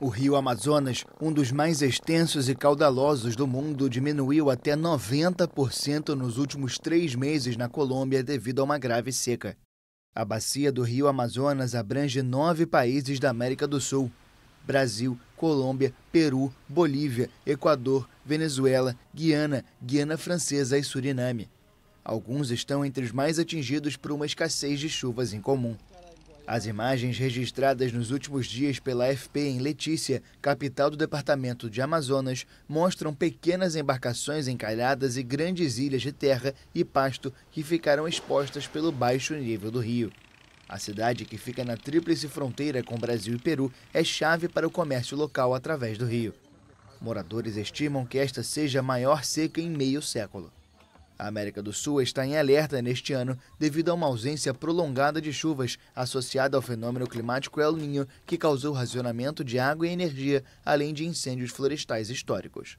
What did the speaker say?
O rio Amazonas, um dos mais extensos e caudalosos do mundo, diminuiu até 90% nos últimos três meses na Colômbia devido a uma grave seca. A bacia do rio Amazonas abrange nove países da América do Sul: Brasil, Colômbia, Peru, Bolívia, Equador, Venezuela, Guiana, Guiana Francesa e Suriname. Alguns estão entre os mais atingidos por uma escassez de chuvas incomum. As imagens registradas nos últimos dias pela FP em Letícia, capital do departamento de Amazonas, mostram pequenas embarcações encalhadas e grandes ilhas de terra e pasto que ficaram expostas pelo baixo nível do rio. A cidade, que fica na tríplice fronteira com Brasil e Peru, é chave para o comércio local através do rio. Moradores estimam que esta seja a maior seca em meio século. A América do Sul está em alerta neste ano devido a uma ausência prolongada de chuvas associada ao fenômeno climático El Ninho, que causou racionamento de água e energia, além de incêndios florestais históricos.